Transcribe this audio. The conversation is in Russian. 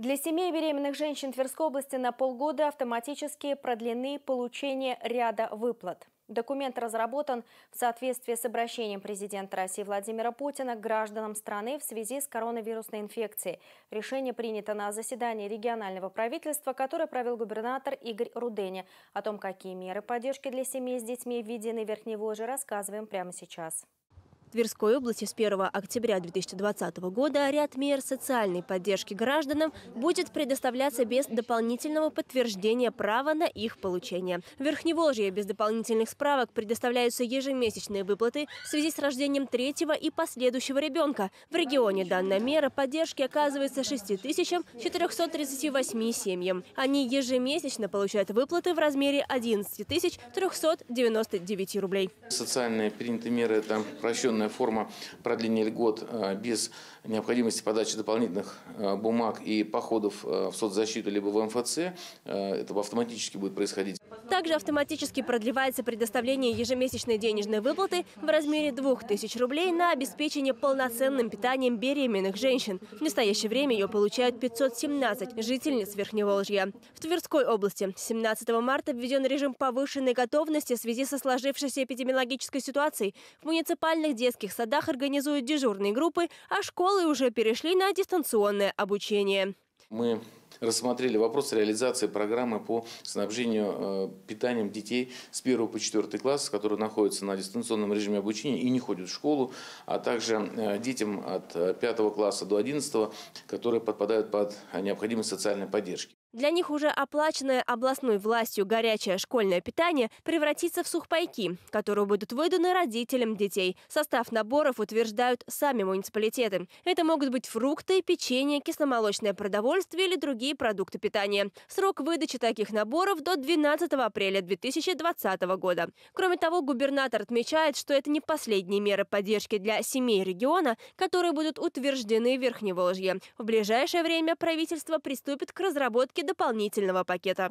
Для семей беременных женщин Тверской области на полгода автоматически продлены получение ряда выплат. Документ разработан в соответствии с обращением президента России Владимира Путина к гражданам страны в связи с коронавирусной инфекцией. Решение принято на заседании регионального правительства, которое провел губернатор Игорь Рудени. О том, какие меры поддержки для семей с детьми введены в Верхней Волжи, рассказываем прямо сейчас. В Тверской области с 1 октября 2020 года ряд мер социальной поддержки гражданам будет предоставляться без дополнительного подтверждения права на их получение. В Верхневолжье без дополнительных справок предоставляются ежемесячные выплаты в связи с рождением третьего и последующего ребенка. В регионе данная мера поддержки оказывается 6438 семьям. Они ежемесячно получают выплаты в размере 11 399 рублей. Социальные принятые меры – это прощенные определенная форма продления льгот э, без необходимости подачи дополнительных э, бумаг и походов э, в соцзащиту либо в МФЦ. Это автоматически будет происходить также автоматически продлевается предоставление ежемесячной денежной выплаты в размере 2000 рублей на обеспечение полноценным питанием беременных женщин. В настоящее время ее получают 517 жительниц Верхнего Лжья. В Тверской области 17 марта введен режим повышенной готовности в связи со сложившейся эпидемиологической ситуацией. В муниципальных детских садах организуют дежурные группы, а школы уже перешли на дистанционное обучение. Мы рассмотрели вопрос реализации программы по снабжению э, питанием детей с 1 по 4 класс, которые находятся на дистанционном режиме обучения и не ходят в школу, а также э, детям от 5 э, класса до 11, которые подпадают под необходимость социальной поддержки. Для них уже оплаченное областной властью горячее школьное питание превратится в сухпайки, которые будут выданы родителям детей. Состав наборов утверждают сами муниципалитеты. Это могут быть фрукты, печенье, кисломолочное продовольствие или другие другие продукты питания. Срок выдачи таких наборов до 12 апреля 2020 года. Кроме того, губернатор отмечает, что это не последние меры поддержки для семей региона, которые будут утверждены в Верхневолжье. В ближайшее время правительство приступит к разработке дополнительного пакета.